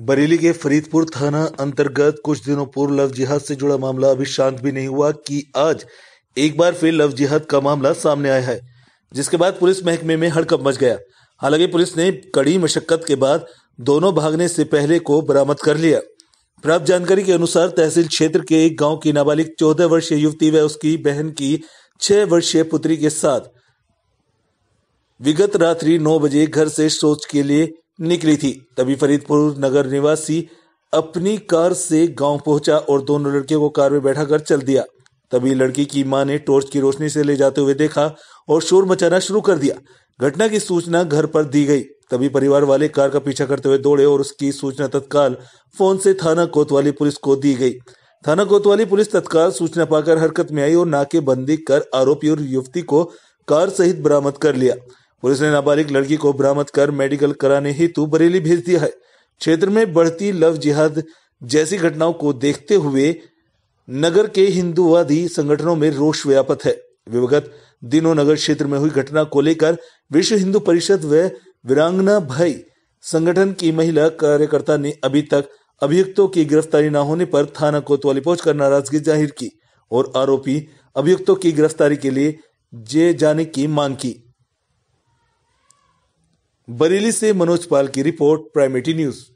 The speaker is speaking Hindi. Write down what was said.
बरेली के फरीदपुर थाना अंतर्गत कुछ दिनों पूर्व लव जिहाद से जुड़ा मामला अभी शांत भी नहीं हुआ कि आज एक बार फिर लव जिहाद का मामला सामने आया है जिसके बाद पुलिस महकमे में हड़कप मच गया हालांकि पुलिस ने कड़ी मशक्कत के बाद दोनों भागने से पहले को बरामद कर लिया प्राप्त जानकारी के अनुसार तहसील क्षेत्र के एक गांव की नाबालिग चौदह वर्षीय युवती व उसकी बहन की छह वर्षीय पुत्री के साथ विगत रात्रि नौ बजे घर से शौच के लिए निकली थी तभी फरीदपुर नगर निवासी अपनी कार से गांव पहुंचा और दोनों लड़के को कार में बैठा कर चल दिया तभी लड़की की मां ने टॉर्च की रोशनी से ले जाते हुए देखा और शोर मचाना शुरू कर दिया घटना की सूचना घर पर दी गई तभी परिवार वाले कार का पीछा करते हुए दौड़े और उसकी सूचना तत्काल फोन से थाना कोतवाली पुलिस को दी गई थाना कोतवाली पुलिस तत्काल सूचना पाकर हरकत में आई और नाकेबंदी कर आरोपी और युवती को कार सहित बरामद कर लिया पुलिस ने नाबालिग लड़की को बरामद कर मेडिकल कराने हेतु बरेली भेज दिया है क्षेत्र में बढ़ती लव जिहाद जैसी घटनाओं को देखते हुए नगर के हिंदुवादी संगठनों में रोष व्यापक है विगत दिनों नगर क्षेत्र में हुई घटना को लेकर विश्व हिंदू परिषद व वीरांगना भाई संगठन की महिला कार्यकर्ता ने अभी तक अभियुक्तों की गिरफ्तारी न होने पर थाना कोतवाली पहुंचकर नाराजगी जाहिर की और आरोपी अभियुक्तों की गिरफ्तारी के लिए जे जाने की मांग की बरेली से मनोज पाल की रिपोर्ट प्राइमेटी न्यूज़